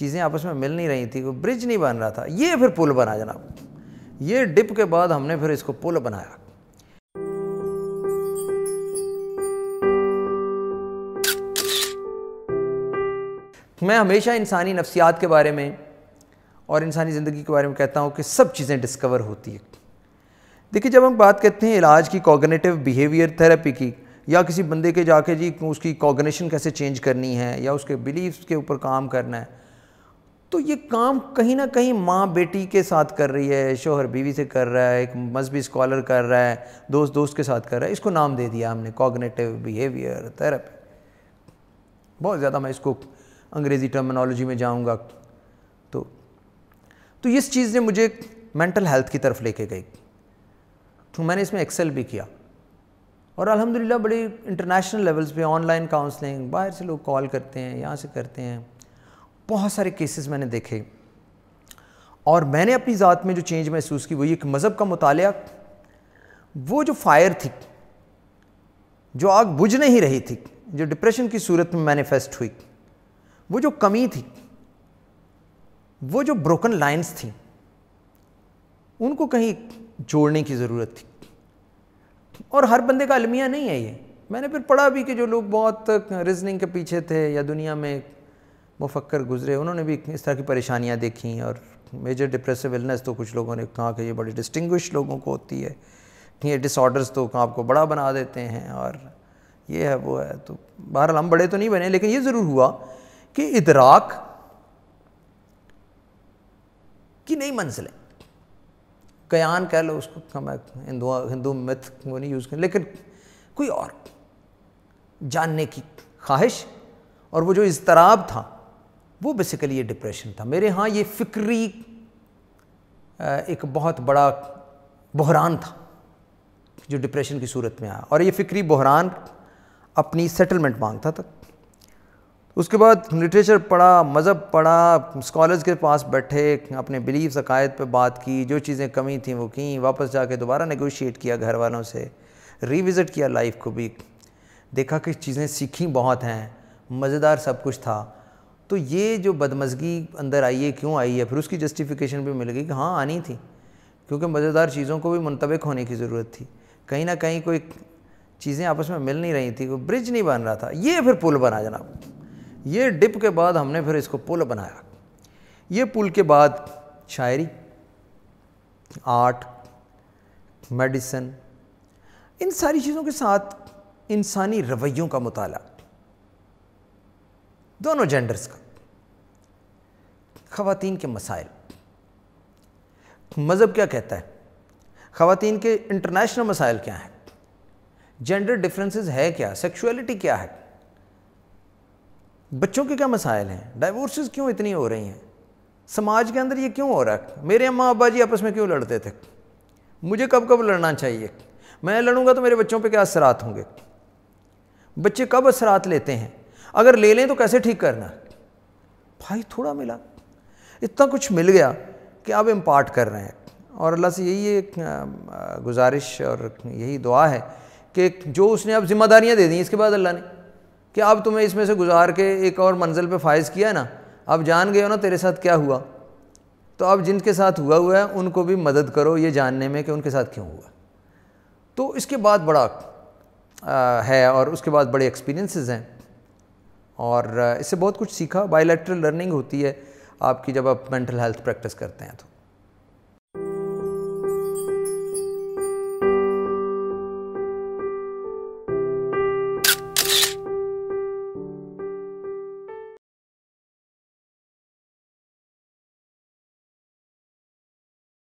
चीज़ें आपस में मिल नहीं रही थी वो ब्रिज नहीं बन रहा था ये फिर पुल बना जनाब ये डिप के बाद हमने फिर इसको पुल बनाया मैं हमेशा इंसानी नफ्सियात के बारे में और इंसानी ज़िंदगी के बारे में कहता हूँ कि सब चीज़ें डिस्कवर होती है देखिए जब हम बात करते हैं इलाज की कॉग्नेटिव बिहेवियर थेरेपी की या किसी बंदे के जाके जी उसकी कॉग्नेशन कैसे चेंज करनी है या उसके बिलीव्स के ऊपर काम करना है तो ये काम कहीं ना कहीं माँ बेटी के साथ कर रही है शोहर बीवी से कर रहा है एक मजहबी स्कॉलर कर रहा है दोस्त दोस्त के साथ कर रहा है इसको नाम दे दिया हमने कॉग्नेटिव बिहेवियर थेरेपी बहुत ज़्यादा मैं इसको अंग्रेज़ी टर्मिनोलॉजी में जाऊँगा तो तो इस चीज़ ने मुझे मेंटल हेल्थ की तरफ लेके गई तो मैंने इसमें एक्सेल भी किया और अल्हम्दुलिल्लाह बड़ी इंटरनेशनल लेवल्स पे ऑनलाइन काउंसलिंग बाहर से लोग कॉल करते हैं यहाँ से करते हैं बहुत सारे केसेस मैंने देखे और मैंने अपनी ज़ात में जो चेंज महसूस की वो ये मज़हब का मताल वो जो फायर थी जो आग बुझ नहीं रही थी जो डिप्रेशन की सूरत में मैनिफेस्ट हुई वो जो कमी थी वो जो ब्रोकन लाइंस थी उनको कहीं जोड़ने की ज़रूरत थी और हर बंदे का अलमिया नहीं है ये मैंने फिर पढ़ा भी कि जो लोग बहुत रीजनिंग के पीछे थे या दुनिया में मुफक्र गुजरे उन्होंने भी इस तरह की परेशानियाँ देखी और मेजर डिप्रेसिव इलनेस तो कुछ लोगों ने कहा कि ये बड़ी डिस्टिंग्विश लोगों को होती है ये डिसऑर्डर्स तो आपको बड़ा बना देते हैं और ये है वो है तो बहरहाल हम बड़े तो नहीं बने लेकिन ये ज़रूर हुआ कि इतराक की नई मंजिलें कयान कह लो उसको कम तो हिंदू हिंदू मिथ वो नहीं यूज़ कर लेकिन कोई और जानने की ख्वाहिश और वो जो इजतराब था वो बेसिकली ये डिप्रेशन था मेरे यहाँ ये फ़िक्री एक बहुत बड़ा बहरान था जो डिप्रेशन की सूरत में आया और ये फ़िक्री बहरान अपनी सेटलमेंट मांगता था उसके बाद लिटरेचर पढ़ा मज़हब पढ़ा स्कॉलर्स के पास बैठे अपने बिलीव अकायद पर बात की जो चीज़ें कमी थी वो की वापस जाके दोबारा नेगोशिएट किया घर वालों से रिविज़िट किया लाइफ को भी देखा कि चीज़ें सीखी बहुत हैं मज़ेदार सब कुछ था तो ये जो बदमजगी अंदर आई है क्यों आई है फिर उसकी जस्टिफिकेशन भी मिल गई कि हाँ आनी थी क्योंकि मज़ेदार चीज़ों को भी मुंतबिक होने की ज़रूरत थी कहीं ना कहीं कोई चीज़ें आपस में मिल नहीं रही थी कोई ब्रिज नहीं बन रहा था ये फिर पुल बना जनाब ये डिप के बाद हमने फिर इसको पुल बनाया ये पुल के बाद शायरी आर्ट मेडिसन इन सारी चीज़ों के साथ इंसानी रवैयों का मुताला दोनों जेंडर्स का ख़ातन के मसाइल मज़हब क्या कहता है खातन के इंटरनेशनल मसाइल क्या हैं जेंडर डिफरेंसेस है क्या सेक्सुअलिटी क्या है बच्चों के क्या मसाइल हैं डाइवोर्सेस क्यों इतनी हो रही हैं समाज के अंदर ये क्यों हो रहा है मेरे अम्मा अब्बा जी आपस में क्यों लड़ते थे मुझे कब कब लड़ना चाहिए मैं लड़ूंगा तो मेरे बच्चों पे क्या असरात होंगे बच्चे कब असरात लेते हैं अगर ले लें तो कैसे ठीक करना भाई थोड़ा मिला इतना कुछ मिल गया कि आप इम्पार्ट कर रहे हैं और अल्लाह से यही एक गुजारिश और यही दुआ है कि जो उसने अब जिम्मेदारियाँ दे दी इसके बाद अल्लाह ने कि अब तुम्हें इसमें से गुजार के एक और मंजिल पे फायज़ किया है ना अब जान गए हो ना तेरे साथ क्या हुआ तो अब जिनके साथ हुआ हुआ है उनको भी मदद करो ये जानने में कि उनके साथ क्यों हुआ तो इसके बाद बड़ा आ, है और उसके बाद बड़े एक्सपीरियंसेस हैं और इससे बहुत कुछ सीखा बायोलेट्रल लर्निंग होती है आपकी जब आप मेंटल हेल्थ प्रैक्टिस करते हैं तो